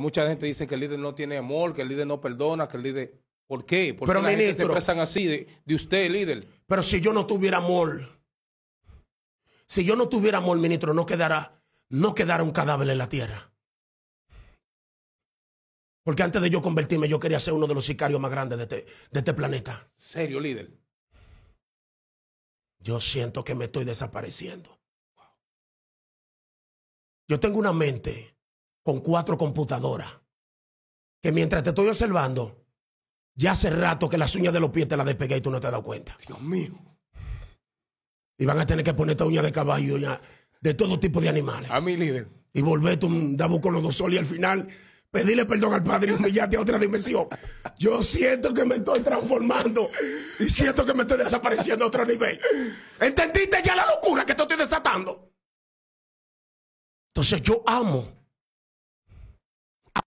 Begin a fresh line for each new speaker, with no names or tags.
Mucha gente dice que el líder no tiene amor, que el líder no perdona, que el líder... ¿Por qué? ¿Por la gente se expresan así de, usted, líder? Pero si yo no tuviera amor, si yo no tuviera amor, ministro, no quedará, no quedará un cadáver en la tierra. Porque antes de yo convertirme, yo quería ser uno de los sicarios más grandes de este, de este planeta.
¿Serio, líder? Yo siento que me estoy desapareciendo. Yo tengo una mente con cuatro computadoras. Que mientras te estoy observando, ya hace rato que las uñas de los
pies te las despegué y tú no te has dado cuenta. Dios mío. Y van a tener que ponerte uñas de caballo, de todo tipo de animales. A mi líder. Y volverte un soles y al final pedirle perdón al Padre y humillarte a otra dimensión. Yo siento que me estoy transformando
y siento que me estoy desapareciendo a otro nivel. ¿Entendiste ya la locura que te estoy desatando? Entonces yo amo